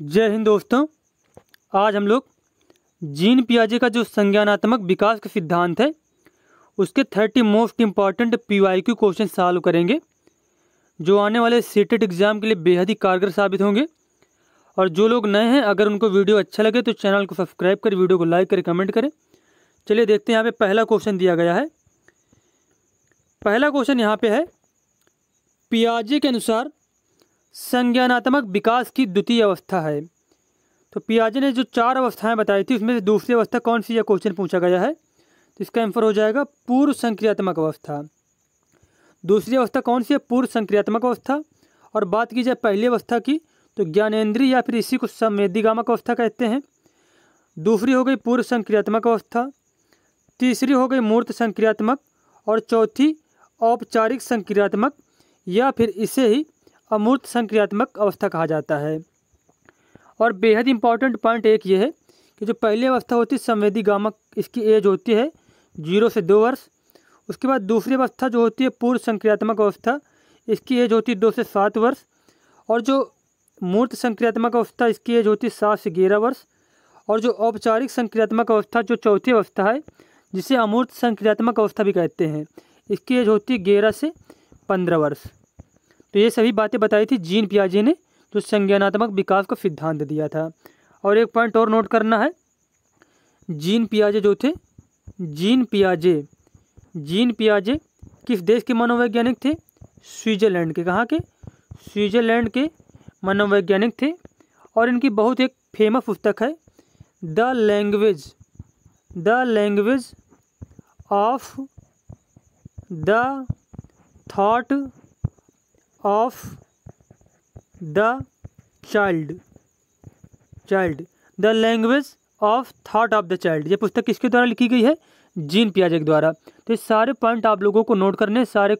जय हिंद दोस्तों आज हम लोग जीन पियाजे का जो संज्ञानात्मक विकास का सिद्धांत है उसके thirty most important P Y Q question solve करेंगे जो आने वाले सीटेट एग्ज़ाम e के लिए बेहद ही कारगर साबित होंगे और जो लोग नए हैं अगर उनको वीडियो अच्छा लगे तो चैनल को सब्सक्राइब करें वीडियो को लाइक करें कमेंट करें चलिए देखते हैं यहाँ पर पहला क्वेश्चन दिया गया है पहला क्वेश्चन यहाँ पर है पियाजे के अनुसार संज्ञानात्मक विकास की द्वितीय अवस्था है तो पियाजे ने जो चार अवस्थाएं बताई थी उसमें से दूसरी अवस्था कौन सी यह क्वेश्चन पूछा गया है तो इसका आंसर हो जाएगा पूर्व संक्रियात्मक अवस्था दूसरी अवस्था कौन सी है पूर्व संक्रियात्मक अवस्था और बात की जाए पहली अवस्था की तो ज्ञानेन्द्रीय या फिर इसी को संवेदिगामक अवस्था कहते हैं दूसरी हो गई पूर्व संक्रियात्मक अवस्था तीसरी हो गई मूर्त संक्रियात्मक और चौथी औपचारिक संक्रियात्मक या फिर इसे ही अमूर्त संक्रियात्मक अवस्था कहा जाता है और बेहद इंपॉर्टेंट पॉइंट एक ये है कि जो पहली अवस्था होती है संवेदी गामक इसकी एज होती है जीरो से दो वर्ष उसके बाद दूसरी अवस्था जो होती है पूर्व संक्रियात्मक अवस्था इसकी एज होती है दो से सात वर्ष और जो मूर्त संक्रियात्मक अवस्था इसकी एज होती है सात से ग्यारह वर्ष और जो औपचारिक संक्रियात्मक अवस्था जो चौथी अवस्था है जिसे अमूर्त संक्रियात्मक अवस्था भी कहते हैं इसकी एज होती है ग्यारह से पंद्रह वर्ष तो ये सभी बातें बताई थी जीन पियाजे ने जो संज्ञानात्मक विकास का सिद्धांत दिया था और एक पॉइंट और नोट करना है जीन पियाजे जो थे जीन पियाजे जीन पियाजे किस देश के मनोवैज्ञानिक थे स्विट्जरलैंड के कहाँ के स्विट्जरलैंड के मनोवैज्ञानिक थे और इनकी बहुत एक फेमस पुस्तक है the language the language of the thought of the child child the language of thought of the child ये पुस्तक किसके द्वारा लिखी गई है जीन पियाजे के द्वारा तो ये सारे पॉइंट आप लोगों को नोट करने सारे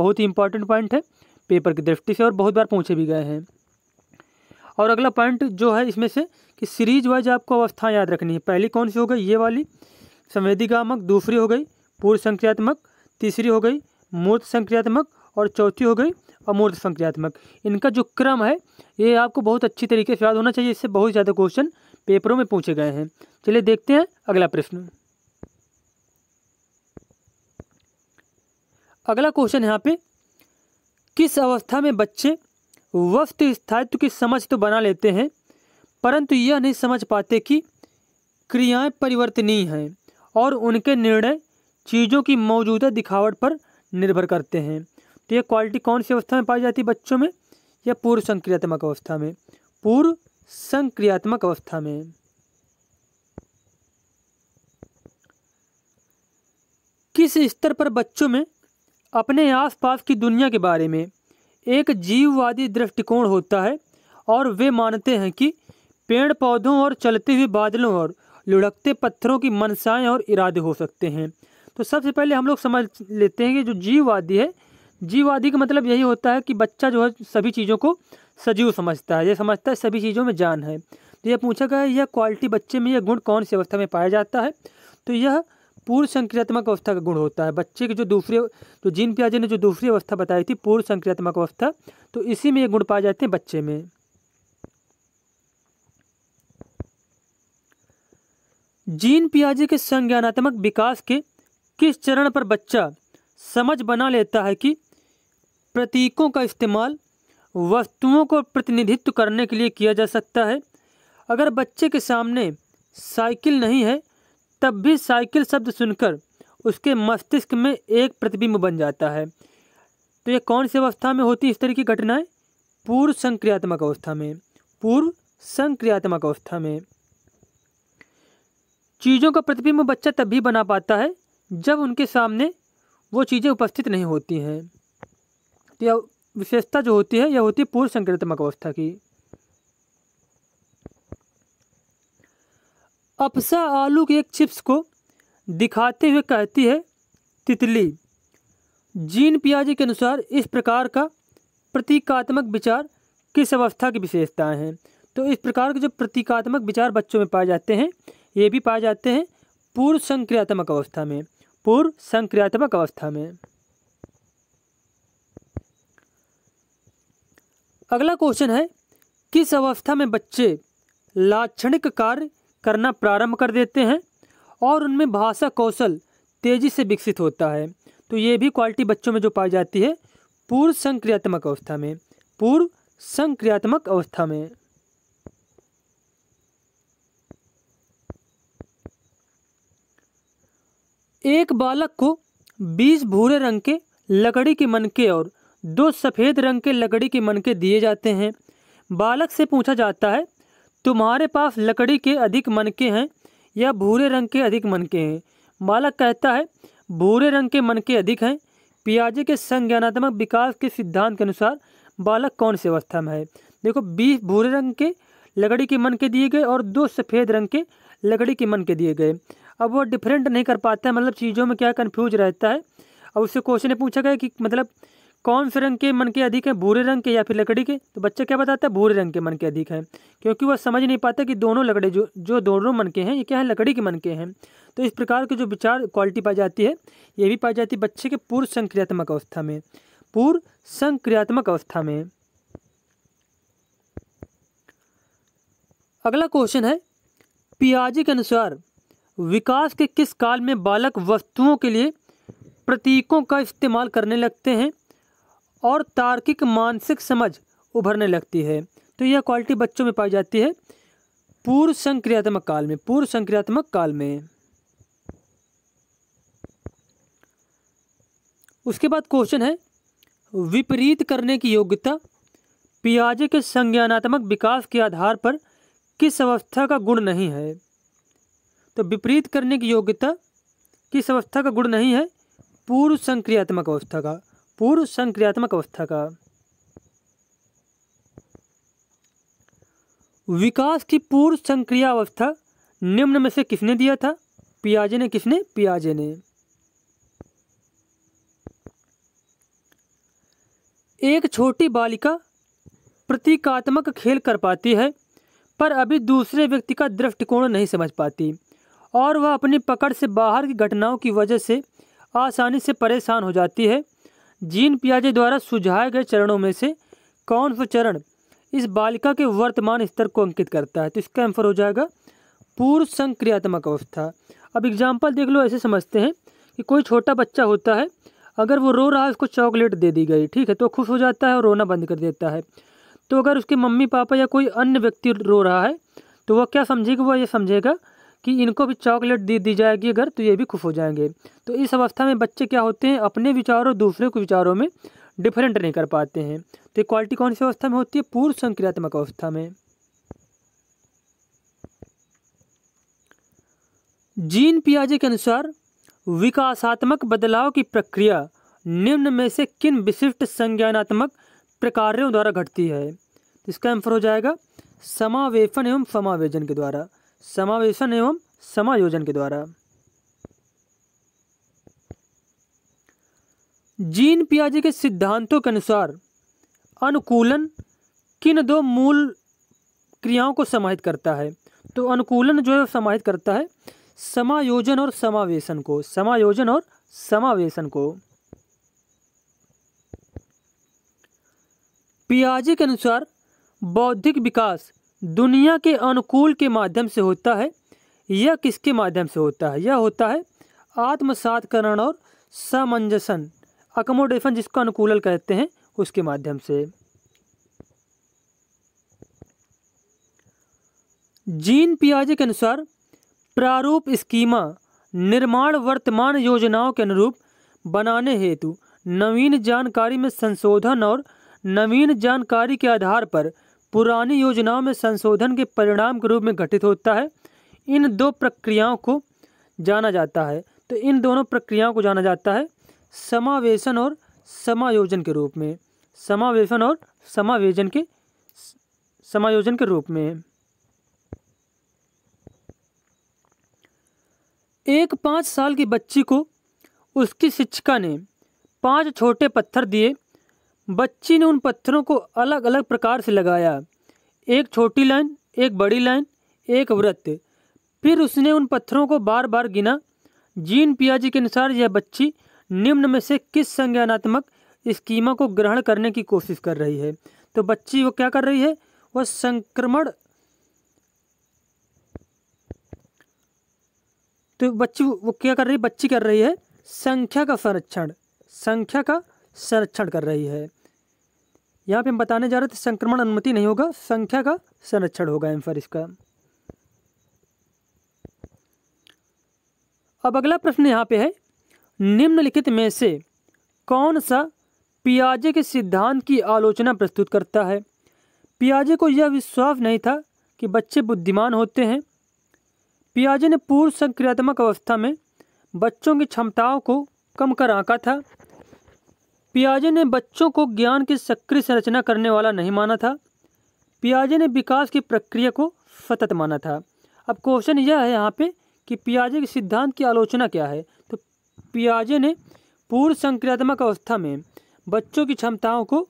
बहुत ही इंपॉर्टेंट पॉइंट है पेपर की दृष्टि से और बहुत बार पूछे भी गए हैं और अगला पॉइंट जो है इसमें से कि सीरीज वाइज आपको अवस्थाएं याद रखनी है पहली कौन सी हो गई ये वाली संवेदिकामक दूसरी हो गई पूर्व संक्रियात्मक तीसरी हो गई मूर्त संक्रियात्मक और चौथी हो गई अमूर्त संक्रियात्मक इनका जो क्रम है ये आपको बहुत अच्छी तरीके से याद होना चाहिए इससे बहुत ज़्यादा क्वेश्चन पेपरों में पूछे गए हैं चलिए देखते हैं अगला प्रश्न अगला क्वेश्चन यहाँ पे किस अवस्था में बच्चे वस्तु स्थायित्व की समझ तो बना लेते हैं परंतु यह नहीं समझ पाते कि क्रियाएं परिवर्तनीय हैं और उनके निर्णय चीज़ों की मौजूदा दिखावट पर निर्भर करते हैं तो ये क्वालिटी कौन सी अवस्था में पाई जाती है बच्चों में या पूर्व संक्रियात्मक अवस्था में पूर्व संक्रियात्मक अवस्था में किस स्तर पर बच्चों में अपने आसपास की दुनिया के बारे में एक जीववादी दृष्टिकोण होता है और वे मानते हैं कि पेड़ पौधों और चलते हुए बादलों और लुढ़कते पत्थरों की मनसाएं और इरादे हो सकते हैं तो सबसे पहले हम लोग समझ लेते हैं कि जो जीववादी है जीववादी का मतलब यही होता है कि बच्चा जो है सभी चीज़ों को सजीव समझता है ये समझता है सभी चीज़ों में जान है तो यह पूछा गया यह क्वालिटी बच्चे में यह गुण कौन सी अवस्था में पाया जाता है तो यह पूर्व संक्रियात्मक अवस्था का गुण होता है बच्चे की जो दूसरे जो जीन प्याजे ने जो दूसरी अवस्था बताई थी पूर्व संक्रियात्मक अवस्था तो इसी में ये गुण पाए जाते हैं बच्चे में जीन पियाजे के संज्ञानात्मक विकास के किस चरण पर बच्चा समझ बना लेता है कि प्रतीकों का इस्तेमाल वस्तुओं को प्रतिनिधित्व करने के लिए किया जा सकता है अगर बच्चे के सामने साइकिल नहीं है तब भी साइकिल शब्द सुनकर उसके मस्तिष्क में एक प्रतिबिंब बन जाता है तो ये कौन सी अवस्था में होती है इस तरह की घटनाएं पूर्व संक्रियात्मक अवस्था में पूर्व संक्रियात्मक अवस्था में चीज़ों का प्रतिबिंब बच्चा तब भी बना पाता है जब उनके सामने वो चीज़ें उपस्थित नहीं होती हैं तो यह विशेषता जो होती है यह होती है पूर्व संक्रमक अवस्था की अपसा आलू के एक चिप्स को दिखाते हुए कहती है तितली जीन पियाजी के अनुसार इस प्रकार का प्रतीकात्मक विचार किस अवस्था की विशेषताएं हैं तो इस प्रकार के जो प्रतीकात्मक विचार बच्चों में पाए जाते हैं ये भी पाए जाते हैं पूर्व संक्रियात्मक अवस्था में पूर्व संक्रियात्मक अवस्था में अगला क्वेश्चन है किस अवस्था में बच्चे लाक्षणिक कार्य करना प्रारंभ कर देते हैं और उनमें भाषा कौशल तेजी से विकसित होता है तो ये भी क्वालिटी बच्चों में जो पाई जाती है पूर्व संक्रियात्मक अवस्था में पूर्व संक्रियात्मक अवस्था में एक बालक को बीस भूरे रंग के लकड़ी के मनके और दो सफ़ेद रंग के लकड़ी के मनके दिए जाते हैं बालक से पूछा जाता है तुम्हारे पास लकड़ी के अधिक मनके हैं या भूरे रंग के अधिक मनके हैं बालक कहता है भूरे रंग के मनके अधिक हैं पियाजे के संज्ञानात्मक विकास के सिद्धांत के अनुसार बालक कौन सी अवस्था में है देखो बीस भूरे रंग के लकड़ी के मन के दिए गए और दो सफ़ेद रंग के लकड़ी के मन के दिए गए अब वो डिफरेंट नहीं कर पाता है मतलब चीज़ों में क्या कन्फ्यूज रहता है अब उससे क्वेश्चन पूछा गया कि मतलब कौन से रंग के मन के अधिक हैं भूरे रंग के या फिर लकड़ी के तो बच्चा क्या बताता है भूरे रंग के मन के अधिक हैं क्योंकि वह समझ नहीं पाता कि दोनों लकड़े जो जो दोनों मन के हैं ये क्या है लकड़ी के मन के हैं तो इस प्रकार के जो विचार क्वालिटी पाई जाती है ये भी पाई जाती है बच्चे के पूर्व संक्रियात्मक अवस्था में पूर्व संक्रियात्मक अवस्था में अगला क्वेश्चन है पियाजी के अनुसार विकास के किस काल में बालक वस्तुओं के लिए प्रतीकों का इस्तेमाल करने लगते हैं और तार्किक मानसिक समझ उभरने लगती है तो यह क्वालिटी बच्चों में पाई जाती है पूर्व संक्रियात्मक काल में पूर्व संक्रियात्मक काल में उसके बाद क्वेश्चन है विपरीत करने की योग्यता पियाजे के संज्ञानात्मक विकास के आधार पर किस अवस्था का गुण नहीं है तो विपरीत करने की योग्यता किस अवस्था का गुण नहीं है पूर्व संक्रियात्मक अवस्था का पूर्व संक्रियात्मक अवस्था का विकास की पूर्व संक्रिया अवस्था निम्न में से किसने दिया था पियाजे ने किसने पियाजे ने एक छोटी बालिका प्रतीकात्मक खेल कर पाती है पर अभी दूसरे व्यक्ति का दृष्टिकोण नहीं समझ पाती और वह अपनी पकड़ से बाहर की घटनाओं की वजह से आसानी से परेशान हो जाती है जीन पियाजे द्वारा सुझाए गए चरणों में से कौन सा चरण इस बालिका के वर्तमान स्तर को अंकित करता है तो इसका आंसर हो जाएगा पूर्व संक्रियात्मक अवस्था अब एग्जाम्पल देख लो ऐसे समझते हैं कि कोई छोटा बच्चा होता है अगर वो रो रहा है उसको चॉकलेट दे दी गई ठीक है तो खुश हो जाता है और रोना बंद कर देता है तो अगर उसके मम्मी पापा या कोई अन्य व्यक्ति रो रहा है तो वह क्या समझेगा वह यह समझेगा कि इनको भी चॉकलेट दे दी जाएगी अगर तो ये भी खुश हो जाएंगे तो इस अवस्था में बच्चे क्या होते हैं अपने विचारों दूसरे के विचारों में डिफरेंट नहीं कर पाते हैं तो क्वालिटी कौन सी अवस्था में होती है पूर्व संक्रियात्मक अवस्था में जीन पियाजे के अनुसार विकासात्मक बदलाव की प्रक्रिया निम्न में से किन विशिष्ट संज्ञानात्मक प्रकारों द्वारा घटती है तो इसका आंसर हो जाएगा समावेशन एवं समावेजन के द्वारा समावेशन एवं समायोजन के द्वारा जीन पियाजे के सिद्धांतों के अनुसार अनुकूलन किन दो मूल क्रियाओं को समाहित करता है तो अनुकूलन जो है समाहित करता है समायोजन और समावेशन को समायोजन और समावेशन को पियाजे के अनुसार बौद्धिक विकास दुनिया के अनुकूल के माध्यम से होता है यह किसके माध्यम से होता है यह होता है आत्मसातकरण और सामंजसन अकोमोडेशन जिसको अनुकूलन कहते हैं उसके माध्यम से जीन पियाजे के अनुसार प्रारूप स्कीमा निर्माण वर्तमान योजनाओं के अनुरूप बनाने हेतु नवीन जानकारी में संशोधन और नवीन जानकारी के आधार पर पुरानी योजनाओं में संशोधन के परिणाम के रूप में घटित होता है इन दो प्रक्रियाओं को जाना जाता है तो इन दोनों प्रक्रियाओं को जाना जाता है समावेशन और समायोजन के रूप में समावेशन और समावेजन के समायोजन के रूप में एक पाँच साल की बच्ची को उसकी शिक्षिका ने पांच छोटे पत्थर दिए बच्ची ने उन पत्थरों को अलग अलग प्रकार से लगाया एक छोटी लाइन एक बड़ी लाइन एक वृत्त फिर उसने उन पत्थरों को बार बार गिना जीन पियाजी के अनुसार यह बच्ची निम्न में से किस संज्ञानात्मक स्कीमा को ग्रहण करने की कोशिश कर रही है तो बच्ची वो क्या कर रही है वह संक्रमण तो बच्ची वो क्या कर रही है बच्ची कर रही है संख्या का संरक्षण संख्या का संरक्षण कर रही है यहाँ पे हम बताने जा रहे थे संक्रमण अनुमति नहीं होगा संख्या का संरक्षण होगा एम्फर इसका अब अगला प्रश्न यहाँ पे है निम्नलिखित में से कौन सा पियाजे के सिद्धांत की आलोचना प्रस्तुत करता है पियाजे को यह विश्वास नहीं था कि बच्चे बुद्धिमान होते हैं पियाजे ने पूर्व संक्रियात्मक अवस्था में बच्चों की क्षमताओं को कम कर आंका था पियाजे ने बच्चों को ज्ञान की सक्रिय संरचना करने वाला नहीं माना था पियाजे ने विकास की प्रक्रिया को सतत माना था अब क्वेश्चन यह है यहाँ पे कि पियाजे के सिद्धांत की आलोचना क्या है तो पियाजे ने पूर्व संक्रियात्मक अवस्था में बच्चों की क्षमताओं को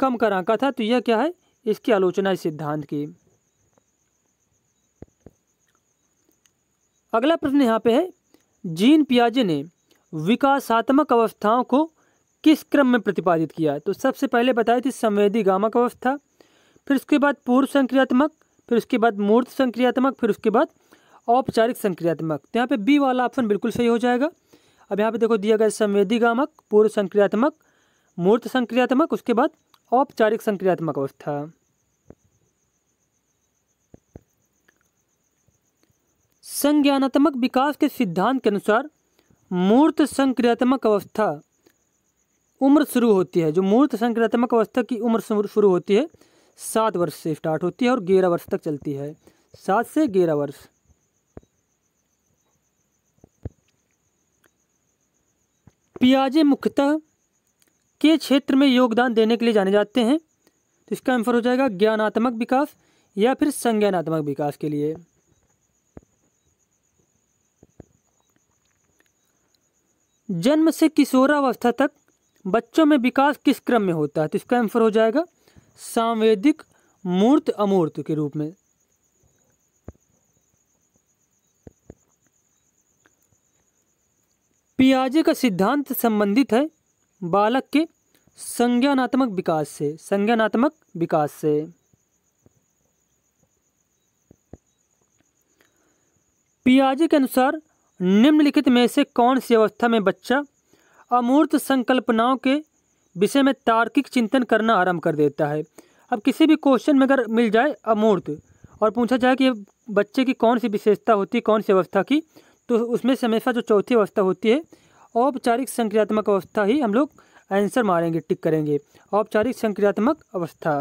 कम कर आंका था तो यह क्या है इसकी आलोचना इस सिद्धांत की अगला प्रश्न यहाँ पे है जीन पियाजे ने विकासात्मक अवस्थाओं को किस क्रम में प्रतिपादित किया तो सबसे पहले बताई थी संवेदी गामक अवस्था फिर उसके बाद पूर्व संक्रियात्मक फिर उसके बाद मूर्त संक्रियात्मक फिर उसके बाद औपचारिक संक्रियात्मक तो यहाँ पे बी वाला ऑप्शन बिल्कुल सही हो जाएगा अब यहाँ पे देखो दिया गया संवेदी गामक पूर्व संक्रियात्मक मूर्त संक्रियात्मक उसके बाद औपचारिक संक्रियात्मक अवस्था संज्ञानात्मक विकास के सिद्धांत के अनुसार मूर्त संक्रियात्मक अवस्था उम्र शुरू होती है जो मूर्त संक्रात्मक अवस्था की उम्र शुरू होती है सात वर्ष से स्टार्ट होती है और ग्यारह वर्ष तक चलती है सात से ग्यारह वर्ष पियाजे मुख्यतः के क्षेत्र में योगदान देने के लिए जाने जाते हैं तो इसका आंसर हो जाएगा ज्ञानात्मक विकास या फिर संज्ञानात्मक विकास के लिए जन्म से किशोरावस्था तक बच्चों में विकास किस क्रम में होता है तो इसका आंसर हो जाएगा सांवेदिक मूर्त अमूर्त के रूप में पियाजे का सिद्धांत संबंधित है बालक के संज्ञानात्मक विकास से संज्ञानात्मक विकास से पियाजे के अनुसार निम्नलिखित में से कौन सी अवस्था में बच्चा अमूर्त संकल्पनाओं के विषय में तार्किक चिंतन करना आरंभ कर देता है अब किसी भी क्वेश्चन में अगर मिल जाए अमूर्त और पूछा जाए कि बच्चे की कौन सी विशेषता होती है कौन सी अवस्था की तो उसमें से हमेशा जो चौथी अवस्था होती है औपचारिक संक्रियात्मक अवस्था ही हम लोग आंसर मारेंगे टिक करेंगे औपचारिक संक्रियात्मक अवस्था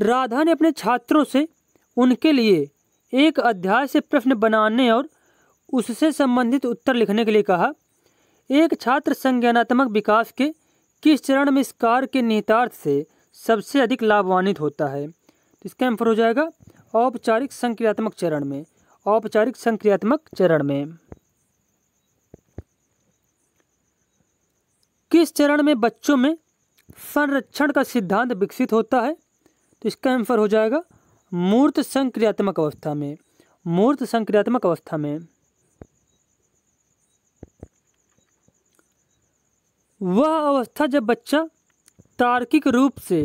राधा ने अपने छात्रों से उनके लिए एक अध्याय से प्रश्न बनाने और उससे संबंधित उत्तर लिखने के लिए कहा एक छात्र संज्ञानात्मक विकास के किस चरण में इस कार्य के निहितार्थ से सबसे अधिक लाभवान्वित होता है तो इसका आंसर हो जाएगा औपचारिक संक्रियात्मक चरण में औपचारिक संक्रियात्मक चरण में किस चरण में बच्चों में संरक्षण का सिद्धांत विकसित होता है तो इसका आंसर हो जाएगा मूर्त संक्रियात्मक अवस्था में मूर्त संक्रियात्मक अवस्था में वह अवस्था जब बच्चा तार्किक रूप से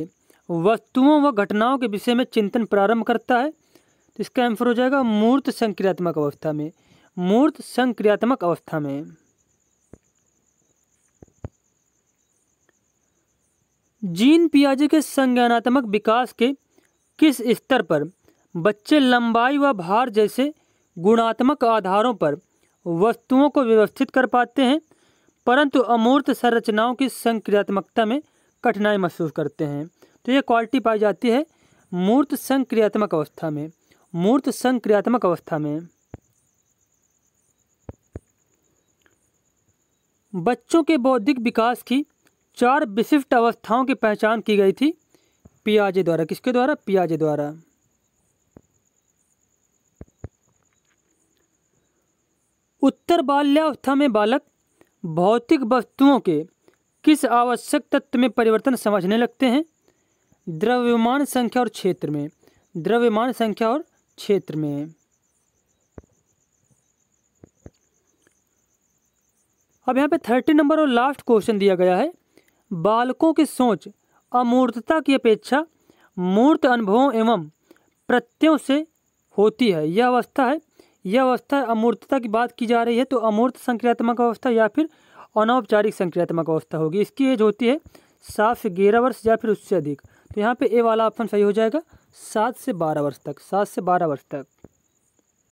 वस्तुओं व घटनाओं के विषय में चिंतन प्रारंभ करता है तो इसका आंसर हो जाएगा मूर्त संक्रियात्मक अवस्था में मूर्त संक्रियात्मक अवस्था में जीन पियाजे के संज्ञानात्मक विकास के किस स्तर पर बच्चे लंबाई व भार जैसे गुणात्मक आधारों पर वस्तुओं को व्यवस्थित कर पाते हैं परंतु अमूर्त संरचनाओं की संक्रियात्मकता में कठिनाई महसूस करते हैं तो ये क्वालिटी पाई जाती है मूर्त संक्रियात्मक अवस्था में मूर्त संक्रियात्मक अवस्था में बच्चों के बौद्धिक विकास की चार विशिष्ट अवस्थाओं की पहचान की गई थी पियाजे द्वारा किसके द्वारा पियाजे द्वारा उत्तर बाल्यावस्था में बालक भौतिक वस्तुओं के किस आवश्यक तत्व में परिवर्तन समझने लगते हैं द्रव्यमान संख्या और क्षेत्र में द्रव्यमान संख्या और क्षेत्र में अब यहाँ पे थर्टी नंबर और लास्ट क्वेश्चन दिया गया है बालकों की सोच अमूर्तता की अपेक्षा मूर्त अनुभवों एवं प्रत्ययों से होती है यह अवस्था है यह अवस्था अमूर्तता की बात की जा रही है तो अमूर्त संक्रियात्मक अवस्था या फिर अनौपचारिक संक्रियात्मक अवस्था होगी इसकी एज होती है सात से ग्यारह वर्ष या फिर उससे अधिक तो यहाँ पे ए वाला ऑप्शन सही हो जाएगा सात से बारह वर्ष तक सात से बारह वर्ष तक